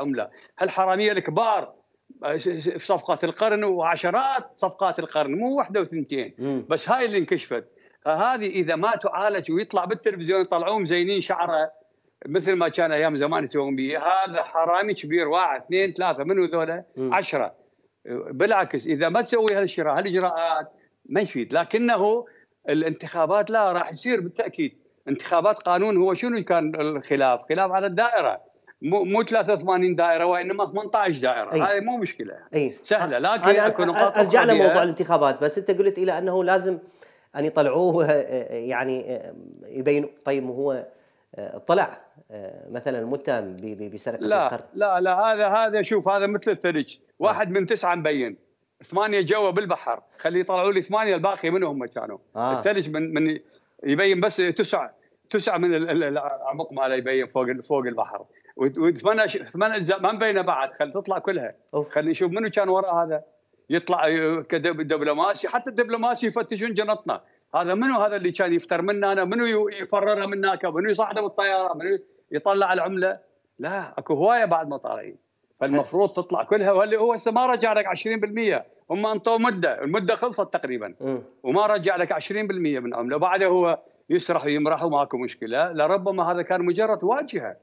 عملة هالحراميه الكبار في صفقات القرن وعشرات صفقات القرن مو واحده وثنتين بس هاي اللي انكشفت فهذه اذا ما تعالج ويطلع بالتلفزيون يطلعوه مزينين شعره مثل ما كان ايام زمان يسوون به هذا حرامي كبير واحد اثنين ثلاثه منو ذولا؟ عشره بالعكس اذا ما تسوي هالشراء هالاجراءات ما يفيد لكنه الانتخابات لا راح يصير بالتاكيد انتخابات قانون هو شنو كان الخلاف؟ خلاف على الدائره مو مو 83 دائره وانما 18 دائره أي. هذه مو مشكله أي. سهله لكن اكو نقاط ارجع لموضوع الانتخابات بس انت قلت الى انه لازم ان يطلعوه آه، آه، يعني آه، يبين طيب هو طلع مثلا متهم بسرقه لا القرد لا لا هذا هذا شوف هذا مثل الثلج واحد من تسعه مبين ثمانيه جوا بالبحر خليه يطلعوا لي ثمانيه الباقي منهم كانوا آه. الثلج من من يبين بس تسعه تسعه من العمق ماله يبين فوق فوق البحر وثمان ثمان اجزاء ما مبينه بعد خل تطلع كلها خل نشوف منو كان وراء هذا يطلع كدبلوماسي حتى الدبلوماسي يفتشون جنطنا هذا منو هذا اللي كان يفتر منا انا منو يفررها من هناك منو يصعده بالطياره منو يطلع العمله لا اكو هوايه بعد ما طالعين فالمفروض تطلع كلها واللي هو هسه ما رجع لك 20% هم انطوا مده المده خلصت تقريبا وما رجع لك 20% من عمله بعده هو يسرح ويمرح وماكو مشكله لربما هذا كان مجرد واجهه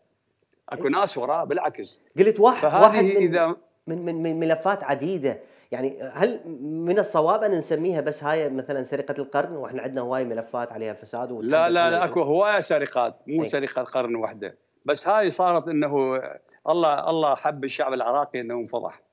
اكو إيه. ناس وراه بالعكس قلت واحد واحد من إذا من, من من ملفات عديده يعني هل من الصواب ان نسميها بس هاي مثلا سرقه القرن واحنا عندنا هواي ملفات عليها فساد لا لا لا اكو هواي سرقات مو أي. سرقه قرن وحده بس هاي صارت انه الله الله حب الشعب العراقي انه انفضح